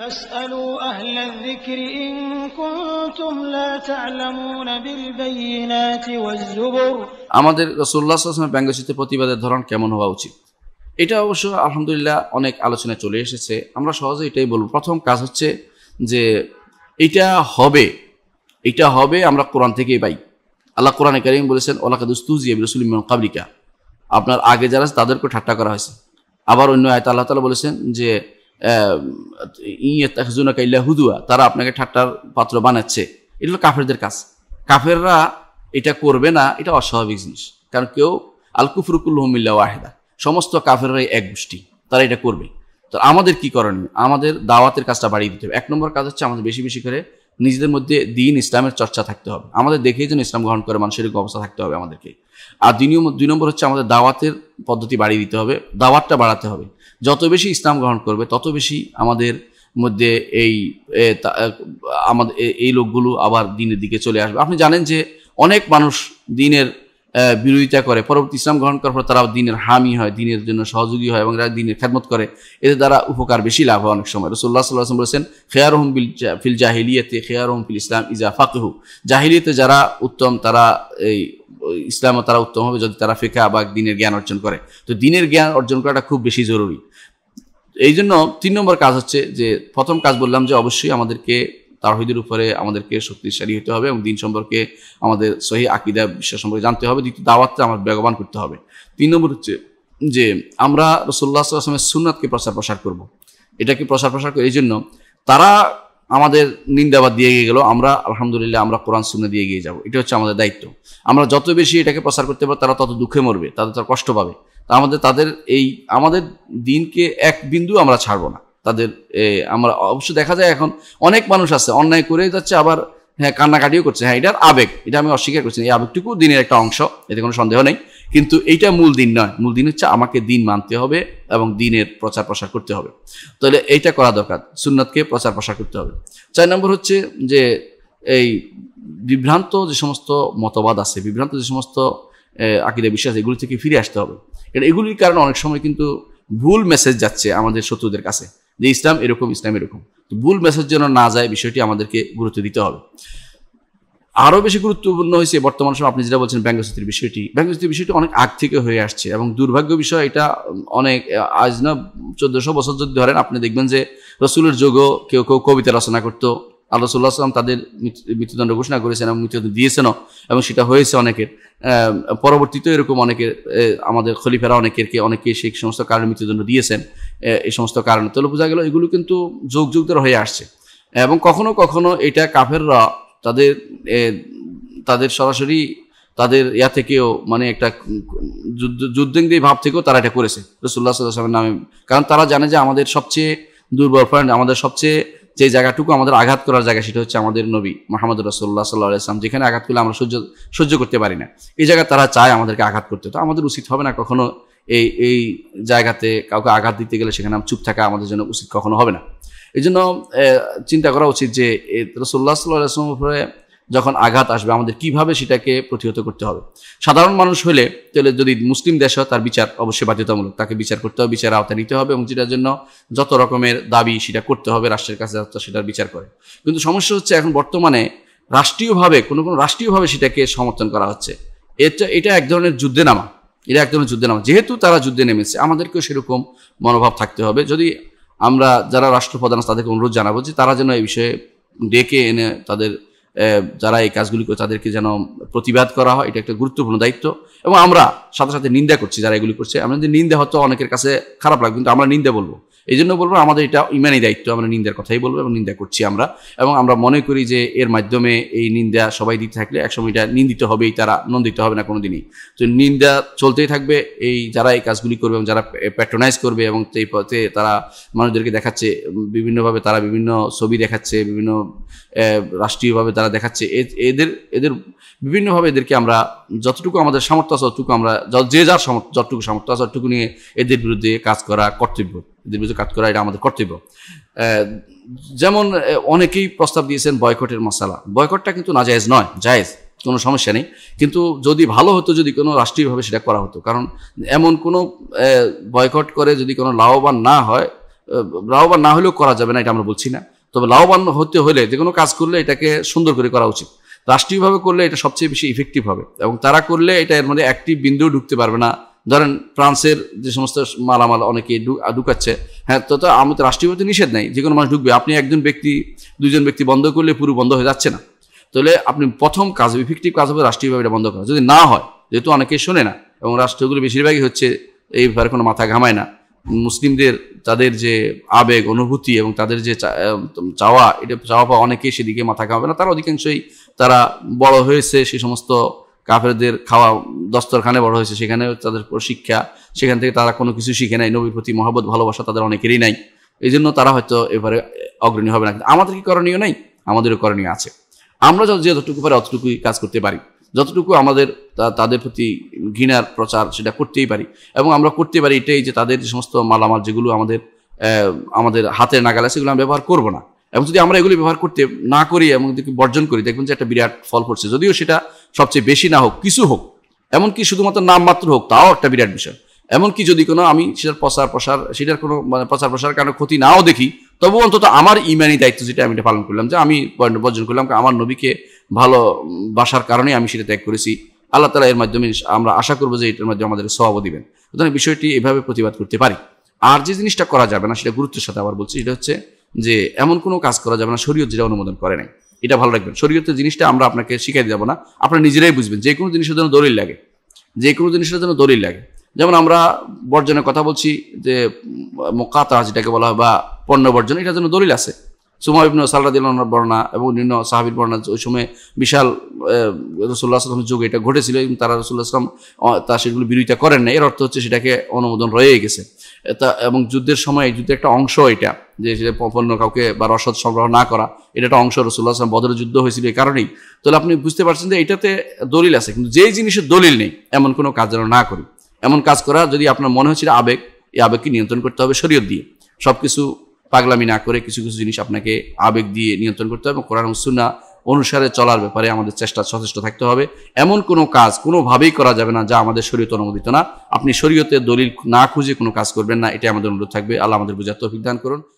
আমাদের রাসূলুল্লাহ ব্যঙ্গসিত প্রতিবাদের ধরন কেমন হওয়া উচিত এটা অবশ্য আলহামদুলিল্লাহ অনেক আলোচনায় চলে এসেছে আমরা সহজে এটাই বলব প্রথম কাজ হচ্ছে যে এটা হবে এটা হবে আমরা কোরআন থেকেই পাই আল্লাহ কোরআনে কারিম বলেছেন ওলাকাদুস্তুজিয়া রসুল ইমান কাবলিকা আপনার আগে যারা তাদেরকে ঠাট্টা করা হয়েছে আবার অন্য আয়তা আল্লাহ তালা বলেছেন যে ইয়ে হুদুয়া তারা আপনাকে ঠাট্টার পাত্র বানাচ্ছে এগুলো কাফেরদের কাজ কাফেররা এটা করবে না এটা অস্বাভাবিক জিনিস কারণ কেউ আলকুফরুকুল হমিল্লা ওয়াহেদা সমস্ত কাফেররাই এক গোষ্ঠী তারা এটা করবে তো আমাদের কি করণীয় আমাদের দাওয়াতের কাজটা বাড়িয়ে দিতে হবে এক নম্বর কাজ হচ্ছে আমাদের বেশি বেশি করে নিজেদের মধ্যে দিন ইসলামের চর্চা থাকতে হবে আমাদের দেখেই যেন ইসলাম গ্রহণ করে মানুষের অবস্থা থাকতে হবে আমাদেরকে আর দ্বিতীয় দুই নম্বর হচ্ছে আমাদের দাওয়াতের পদ্ধতি বাড়িয়ে দিতে হবে দাওয়াতটা বাড়াতে হবে যত বেশি ইসলাম গ্রহণ করবে তত বেশি আমাদের মধ্যে এই আমাদের এই লোকগুলো আবার দিনের দিকে চলে আসবে আপনি জানেন যে অনেক মানুষ দিনের বিরোধিতা করে পরবর্তী ইসলাম গ্রহণ করার পর তারা দিনের হামি হয় দিনের জন্য সহযোগী হয় এবং তারা দিনের খেদমত করে এতে তারা উপকার বেশি লাভ হয় অনেক সময় রসুল্লাহ সাল্লাহাম বলেছেন খেয়ার রহম বিল ফিল জাহিলিয়াতে খেয়ার রহম ফিল ইসলাম ইজা ফাকহু জাহিলিয়াতে যারা উত্তম তারা এই ইসলামও তারা উত্তম হবে যদি তারা ফেকা বা দিনের জ্ঞান অর্জন করে তো দিনের জ্ঞান অর্জন করাটা খুব বেশি জরুরি এই জন্য তিন নম্বর কাজ হচ্ছে যে প্রথম কাজ বললাম যে অবশ্যই আমাদেরকে তাহিদের উপরে আমাদেরকে শক্তিশালী হতে হবে এবং দিন সম্পর্কে আমাদের সহি আকিদা বিশ্বাস সম্পর্কে জানতে হবে দ্বিতীয় দাওয়াতটা আমার বেগবান করতে হবে তিন নম্বর হচ্ছে যে আমরা রসোল্লা আসলামের সুন্নাতকে প্রচার প্রসার করব। এটাকে প্রসার প্রসার এই জন্য তারা আমাদের নিন্দাবাদ দিয়ে গিয়ে গেল আমরা আলহামদুলিল্লাহ আমরা কোরআন শূন্য দিয়ে গিয়ে যাব এটা হচ্ছে আমাদের দায়িত্ব আমরা যত বেশি এটাকে প্রচার করতে পারবো তারা তত দুঃখে মরবে তাদের তার কষ্ট পাবে তা আমাদের তাদের এই আমাদের দিনকে এক বিন্দু আমরা ছাড়বো না তাদের আমরা অবশ্য দেখা যায় এখন অনেক মানুষ আছে অন্যায় করে যাচ্ছে আবার হ্যাঁ কান্নাকাটিও করছে হ্যাঁ এটার আবেগ এটা আমি অস্বীকার করছি এই আবেগটুকু দিনের একটা অংশ এতে কোনো সন্দেহ নেই কিন্তু এইটা মূল দিন নয় মূল দিন হচ্ছে আমাকে দিন মানতে হবে এবং দিনের প্রচার প্রসার করতে হবে তাহলে এইটা করা দরকার সুন্নাতকে প্রচার প্রসার করতে হবে চার নম্বর হচ্ছে যে এই বিভ্রান্ত যে সমস্ত মতবাদ আছে বিভ্রান্ত যে সমস্ত আকিদে বিশ্বাস এগুলি থেকে ফিরে আসতে হবে এটা এগুলির কারণে অনেক সময় কিন্তু ভুল মেসেজ যাচ্ছে আমাদের শত্রুদের কাছে যে ইসলাম এরকম ইসলাম এরকম ভুল মেসেজ যেন না যায় বিষয়টি আমাদেরকে গুরুত্ব দিতে হবে আরও বেশি গুরুত্বপূর্ণ হয়েছে বর্তমান সময় আপনি যেটা বলছেন ব্যঙ্গস্তির বিষয়টি ব্যঙ্গস্তির বিষয়টি অনেক আগ থেকে হয়ে আসছে এবং দুর্ভাগ্য বিষয় এটা অনেক আজ না চোদ্দশো বছর যদি ধরেন আপনি দেখবেন যে রসুলের যুগও কেউ কেউ কবিতা রচনা করতো আল্লাহ সাল্লাহ সাল্লাম তাদের মৃত্যুদণ্ড ঘোষণা করেছেন এবং মৃত্যুদণ্ড দিয়েছেনও এবং সেটা হয়েছে অনেকের পরবর্তীতেও এরকম অনেকে আমাদের খলিফেরা অনেকেরকে অনেকে সেই সমস্ত কারণে মৃত্যুদণ্ড দিয়েছেন এই সমস্ত কারণে তাহলে বোঝা গেল এগুলো কিন্তু যোগ যোগ হয়ে আসছে এবং কখনো কখনো এটা কাফেররা তাদের তাদের সরাসরি তাদের ইয়া থেকেও মানে একটা যুদ্ধ ভাব থেকেও তারা এটা করেছে রসুল্লাহ সাল্লাহ সাল্লামের নামে কারণ তারা জানে যে আমাদের সবচেয়ে দুর্বল ফ্রেন্ড আমাদের সবচেয়ে যে জায়গাটুকু আমাদের আঘাত করার জায়গা সেটা হচ্ছে আমাদের নবী মোহাম্মদ রসোল্লা সাল্লাহ ইসলাম যেখানে আঘাত করলে আমরা সহ্য সহ্য করতে পারি না এই জায়গায় তারা চায় আমাদেরকে আঘাত করতে তো আমাদের উচিত হবে না কখনো এই এই জায়গাতে কাউকে আঘাত দিতে গেলে সেখানে চুপ থাকা আমাদের জন্য উচিত কখনো হবে না এই জন্য চিন্তা করা উচিত যে রসোল্লা সাল্লাহ আসলাম উপরে যখন আঘাত আসবে আমাদের কিভাবে সেটাকে প্রতিহত করতে হবে সাধারণ মানুষ হলে তাহলে যদি মুসলিম দেশ হয় তার বিচার অবশ্যই বাধ্যতামূলক তাকে বিচার করতে হবে বিচার আওতায় নিতে হবে এবং যেটার জন্য যত রকমের দাবি সেটা করতে হবে রাষ্ট্রের কাছে সেটার বিচার করে কিন্তু সমস্যা হচ্ছে এখন বর্তমানে রাষ্ট্রীয়ভাবে কোনো কোনো রাষ্ট্রীয়ভাবে সেটাকে সমর্থন করা হচ্ছে এটা এটা এক ধরনের যুদ্ধে নামা এটা এক ধরনের যুদ্ধে নামা যেহেতু তারা যুদ্ধে নেমেছে আমাদেরকেও সেরকম মনোভাব থাকতে হবে যদি আমরা যারা রাষ্ট্রপ্রধান তাদেরকে অনুরোধ জানাবো যে তারা যেন এই বিষয়ে ডেকে এনে তাদের যারা এই কাজগুলি করে তাদেরকে যেন প্রতিবাদ করা হয় এটা একটা গুরুত্বপূর্ণ দায়িত্ব এবং আমরা সাথে সাথে নিন্দা করছি যারা এগুলি করছে আমাদের নিন্দা হয়তো অনেকের কাছে খারাপ লাগবে কিন্তু আমরা নিন্দা বলবো এই জন্য বলবো আমাদের এটা ইমানি দায়িত্ব আমরা নিন্দার কথাই বলবো এবং নিন্দা করছি আমরা এবং আমরা মনে করি যে এর মাধ্যমে এই নিন্দা সবাই দিতে থাকলে একসময় এটা নিন্দিত হবেই তারা নন্দিত হবে না কোনো দিনই তো নিন্দা চলতেই থাকবে এই যারা এই কাজগুলি করবে এবং যারা প্যাট্রোনাইজ করবে এবং সেই পথে তারা মানুষদেরকে দেখাচ্ছে বিভিন্নভাবে তারা বিভিন্ন ছবি দেখাচ্ছে বিভিন্ন রাষ্ট্রীয়ভাবে তারা দেখাচ্ছে এদের এদের বিভিন্নভাবে এদেরকে আমরা যতটুকু আমাদের সামর্থ্য আছে ততটুকু আমরা যে যার যতটুকু সামর্থ্য আছে ততটুকু নিয়ে এদের বিরুদ্ধে কাজ করা কর্তব্য দীর্ঘ কাজ করা এটা আমাদের কর্তব্য যেমন অনেকেই প্রস্তাব দিয়েছেন বয়কটের মশালা বয়কটটা কিন্তু না জায়েজ নয় জায়েজ কোনো সমস্যা নেই কিন্তু যদি ভালো হতো যদি কোনো রাষ্ট্রীয়ভাবে সেটা করা হতো কারণ এমন কোনো বয়কট করে যদি কোনো লাভবান না হয় লাভবান না হলেও করা যাবে না এটা আমরা বলছি না তবে লাভবান হতে হলে যে কোনো কাজ করলে এটাকে সুন্দর করে করা উচিত রাষ্ট্রীয়ভাবে করলে এটা সবচেয়ে বেশি ইফেক্টিভ হবে এবং তারা করলে এটা এর মধ্যে একটি বিন্দু ঢুকতে পারবে না ধরেন ফ্রান্সের যে সমস্ত মালামাল অনেকে ঢুকাচ্ছে হ্যাঁ তো তো রাষ্ট্রীয় রাষ্ট্রীয়ভাবে নিষেধ নেই যে কোনো মানুষ ঢুকবে আপনি একজন ব্যক্তি দুজন ব্যক্তি বন্ধ করলে পুরো বন্ধ হয়ে যাচ্ছে না তাহলে আপনি প্রথম কাজ ইফেক্টিভ কাজ হবে রাষ্ট্রীয়ভাবে এটা বন্ধ করা যদি না হয় যেহেতু অনেকে শোনে না এবং রাষ্ট্রগুলো বেশিরভাগই হচ্ছে এই ব্যাপারে কোনো মাথা ঘামায় না মুসলিমদের তাদের যে আবেগ অনুভূতি এবং তাদের যে চাওয়া এটা চাওয়া পাওয়া অনেকেই সেদিকে মাথা ঘামাবে না তারা অধিকাংশই তারা বড় হয়েছে সে সমস্ত কাফেরদের খাওয়া দস্তরখানে বড় হয়েছে সেখানে তাদের শিক্ষা সেখান থেকে তারা কোনো কিছু শিখে নাই নবীর প্রতি মহব্বত ভালোবাসা তাদের অনেকেরই নাই এই জন্য তারা হয়তো এবারে অগ্রণী হবে না কিন্তু আমাদের কি করণীয় নেই আমাদেরও করণীয় আছে আমরা যত যতটুকু পারি অতটুকুই কাজ করতে পারি যতটুকু আমাদের তাদের প্রতি ঘৃণার প্রচার সেটা করতেই পারি এবং আমরা করতে পারি এটাই যে তাদের যে সমস্ত মালামাল যেগুলো আমাদের আমাদের হাতের নাগালে সেগুলো আমরা ব্যবহার করব না এবং যদি আমরা এগুলি ব্যবহার করতে না করি এবং বর্জন করি দেখবেন যে একটা বিরাট ফল পড়ছে যদিও সেটা সবচেয়ে বেশি না হোক কিছু হোক এমনকি শুধুমাত্র নামমাত্র হোক তাও একটা বিরাট বিষয় এমনকি যদি কোনো আমি সেটার প্রচার প্রসার সেটার কোনো মানে প্রচার প্রসার কারণে ক্ষতি নাও দেখি তবু অন্তত আমার ইমানি দায়িত্ব যেটা আমি এটা পালন করলাম যে আমি বর্জন করলাম আমার নবীকে ভালো বাসার কারণে আমি সেটা ত্যাগ করেছি আল্লাহ তালা এর মাধ্যমে আমরা আশা করবো যে এটার মাধ্যমে আমাদের সহাবো দিবেন সুতরাং বিষয়টি এভাবে প্রতিবাদ করতে পারি আর যে জিনিসটা করা যাবে না সেটা গুরুত্বের সাথে আবার বলছি সেটা হচ্ছে যে এমন কোনো কাজ করা যাবে না শরীয়ত যেটা অনুমোদন করে নাই এটা ভালো রাখবেন শরীয়তের জিনিসটা আমরা আপনাকে শিখাই দেবো না আপনারা নিজেরাই বুঝবেন যে কোনো জিনিসের জন্য দলিল লাগে যে কোনো জিনিসের জন্য দলিল লাগে যেমন আমরা বর্জনের কথা বলছি যে মোকাতা যেটাকে বলা হয় বা পণ্য বর্জন এটার জন্য দলিল আছে সুমা ইবনু সাল্লাদিল্লার বর্ণনা এবং নিম্ন সাহাবির বর্ণনা ওই সময় বিশাল রসুল্লাহ আসলামের যুগে এটা ঘটেছিল এবং তারা রসুল্লাহ আসলাম তা সেগুলো বিরোধিতা করেন না এর অর্থ হচ্ছে সেটাকে অনুমোদন রয়ে গেছে তা এবং যুদ্ধের সময় যুদ্ধের একটা অংশ এটা যে সেটা পণ্য কাউকে বা রসদ সংগ্রহ না করা এটা একটা অংশ রসুল্লাহ আসলাম বদলে যুদ্ধ হয়েছিল এই কারণেই তাহলে আপনি বুঝতে পারছেন যে এটাতে দলিল আছে কিন্তু যেই জিনিসের দলিল নেই এমন কোনো কাজ যেন না করি এমন কাজ করা যদি আপনার মনে হচ্ছে আবেগ এই আবেগকে নিয়ন্ত্রণ করতে হবে শরীয়ত দিয়ে সব কিছু পাগলামি না করে কিছু কিছু জিনিস আপনাকে আবেগ দিয়ে নিয়ন্ত্রণ করতে হবে এবং কোরআন সুন্না অনুসারে চলার ব্যাপারে আমাদের চেষ্টা সচেষ্ট থাকতে হবে এমন কোনো কাজ কোনোভাবেই করা যাবে না যা আমাদের শরীয়ত অনুমোদিত না আপনি শরীয়তে দলিল না খুঁজে কোনো কাজ করবেন না এটা আমাদের অনুরোধ থাকবে আল্লাহ আমাদের বোঝার তো অভিজ্ঞান করুন